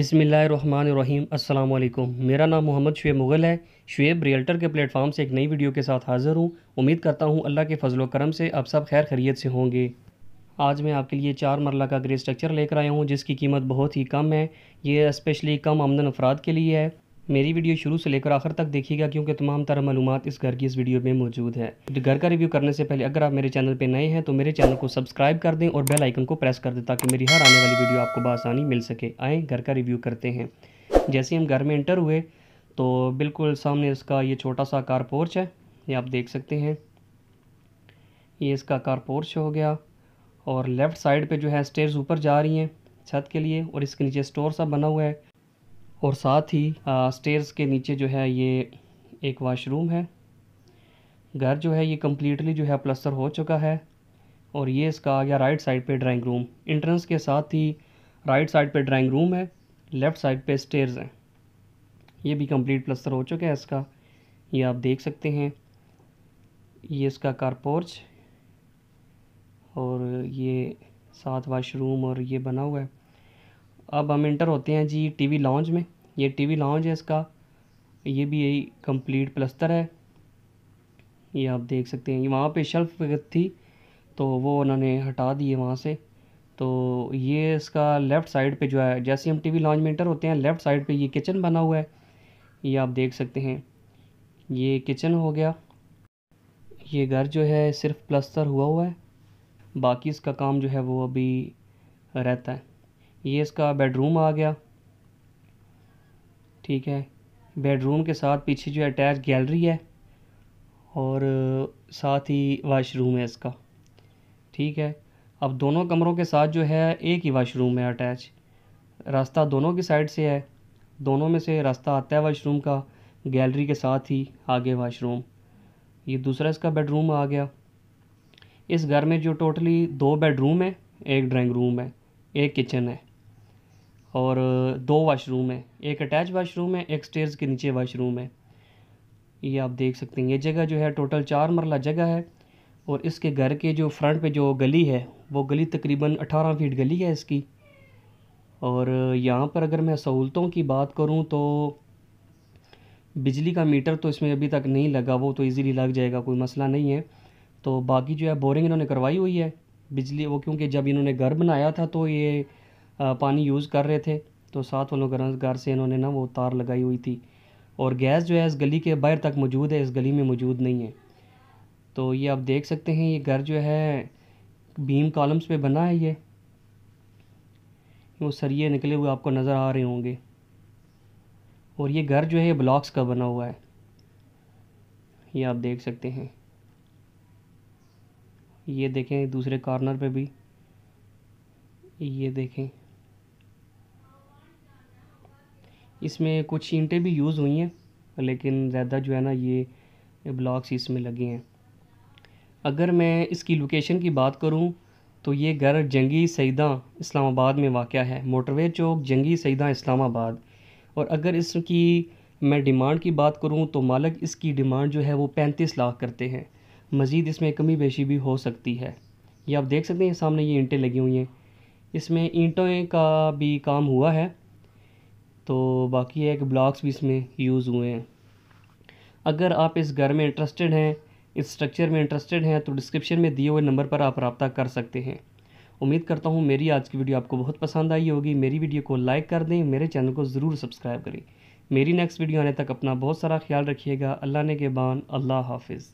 बिसमीम् अल्लाम मेरा नाम मोहम्मद शुएब मुग़ल है शुएब रियल्टर के प्लेटफॉर्म से एक नई वीडियो के साथ हाज़िर हूँ उम्मीद करता हूँ अल्लाह के फजलो करम से आप सब खैर खरीत से होंगे आज मैं आपके लिए चार मरला का ग्रे स्ट्रक्चर लेकर आया हूँ जिसकी कीमत बहुत ही कम है ये स्पेशली कम आमदन अफराद के लिए है मेरी वीडियो शुरू से लेकर आखिर तक देखिएगा क्योंकि तमाम तरह मालूम इस घर की इस वीडियो में मौजूद है तो घर का रिव्यू करने से पहले अगर आप मेरे चैनल पर नए हैं तो मेरे चैनल को सब्सक्राइब कर दें और बेल आइकन को प्रेस कर दें ताकि मेरी हर आने वाली वीडियो आपको बसानी मिल सके आए घर का रिव्यू करते हैं जैसे हम घर में इंटर हुए तो बिल्कुल सामने इसका ये छोटा सा कार पोर्च है ये आप देख सकते हैं ये इसका कार पोर्च हो गया और लेफ़्ट साइड पे जो है स्टेयर्स ऊपर जा रही हैं छत के लिए और इसके नीचे स्टोर सा बना हुआ है और साथ ही स्टेयर्स के नीचे जो है ये एक वाशरूम है घर जो है ये कम्प्लीटली जो है प्लस्तर हो चुका है और ये इसका आ गया राइट साइड पे ड्राइंग रूम इंट्रेंस के साथ ही राइट साइड पे ड्राइंग रूम है लेफ़्ट साइड पे स्टेयर्स हैं ये भी कंप्लीट प्लस्तर हो चुका है इसका ये आप देख सकते हैं ये इसका कारपोर्च और ये साथ वाशरूम और ये बना हुआ है अब हम इंटर होते हैं जी टीवी लॉन्च में ये टीवी लॉन्च है इसका ये भी यही कंप्लीट प्लस्तर है ये आप देख सकते हैं वहाँ पे शेल्फ वगैरह थी तो वो उन्होंने हटा दिए वहाँ से तो ये इसका लेफ़्ट साइड पे जो है जैसे हम टीवी लॉन्च में इंटर होते हैं लेफ़्ट साइड पे ये किचन बना हुआ है ये आप देख सकते हैं ये किचन हो गया ये घर जो है सिर्फ प्लस्तर हुआ हुआ है बाकी इसका काम जो है वो अभी रहता है ये इसका बेडरूम आ गया ठीक है बेडरूम के साथ पीछे जो अटैच गैलरी है और साथ ही वाशरूम है इसका ठीक है अब दोनों कमरों के साथ जो है एक ही वाशरूम है अटैच रास्ता दोनों की साइड से है दोनों में से रास्ता आता है वाशरूम का गैलरी के साथ ही आगे वाशरूम ये दूसरा इसका बेडरूम आ गया इस घर में जो टोटली दो बेडरूम है एक ड्राइंग रूम है एक किचन है और दो वाशरूम है एक अटैच वाशरूम है एक स्टेयर्स के नीचे वाशरूम है ये आप देख सकते हैं ये जगह जो है टोटल चार मरला जगह है और इसके घर के जो फ्रंट पे जो गली है वो गली तकरीबन 18 फीट गली है इसकी और यहाँ पर अगर मैं सहूलतों की बात करूँ तो बिजली का मीटर तो इसमें अभी तक नहीं लगा वो तो ईज़िली लग जाएगा कोई मसला नहीं है तो बाकी जो है बोरिंग इन्होंने करवाई हुई है बिजली वो क्योंकि जब इन्होंने घर बनाया था तो ये पानी यूज़ कर रहे थे तो साथ वालों घर से इन्होंने ना वो तार लगाई हुई थी और गैस जो है इस गली के बाहर तक मौजूद है इस गली में मौजूद नहीं है तो ये आप देख सकते हैं ये घर जो है बीम कॉलम्स पे बना है ये वो सरिये निकले हुए आपको नज़र आ रहे होंगे और ये घर जो है ये ब्लॉक्स का बना हुआ है ये आप देख सकते हैं ये देखें दूसरे कॉर्नर पे भी ये देखें इसमें कुछ ईंटें भी यूज़ हुई हैं लेकिन ज़्यादा जो है ना ये ब्लॉक्स इसमें लगे हैं अगर मैं इसकी लोकेशन की बात करूँ तो ये घर जंगी सईदा इस्लामाबाद में वाक़ है मोटरवे चौक जंगी सईदा इस्लामाबाद और अगर इसकी मैं डिमांड की बात करूँ तो मालक इसकी डिमांड जो है वो पैंतीस लाख करते हैं मज़ीद इसमें कमी बेशी भी हो सकती है ये आप देख सकते हैं सामने ये ईंटें लगी हुई हैं इसमें ईंटों का भी काम हुआ है तो बाकी एक ब्लॉक्स भी इसमें यूज़ हुए हैं अगर आप इस घर में इंटरेस्टेड हैं इस स्ट्रक्चर में इंटरेस्टेड हैं तो डिस्क्रिप्शन में दिए हुए नंबर पर आप रबता कर सकते हैं उम्मीद करता हूँ मेरी आज की वीडियो आपको बहुत पसंद आई होगी मेरी वीडियो को लाइक कर दें मेरे चैनल को ज़रूर सब्सक्राइब करें मेरी नेक्स्ट वीडियो आने तक अपना बहुत सारा ख्याल रखिएगा अल्लाह ने के बान अल्लाह हाफिज़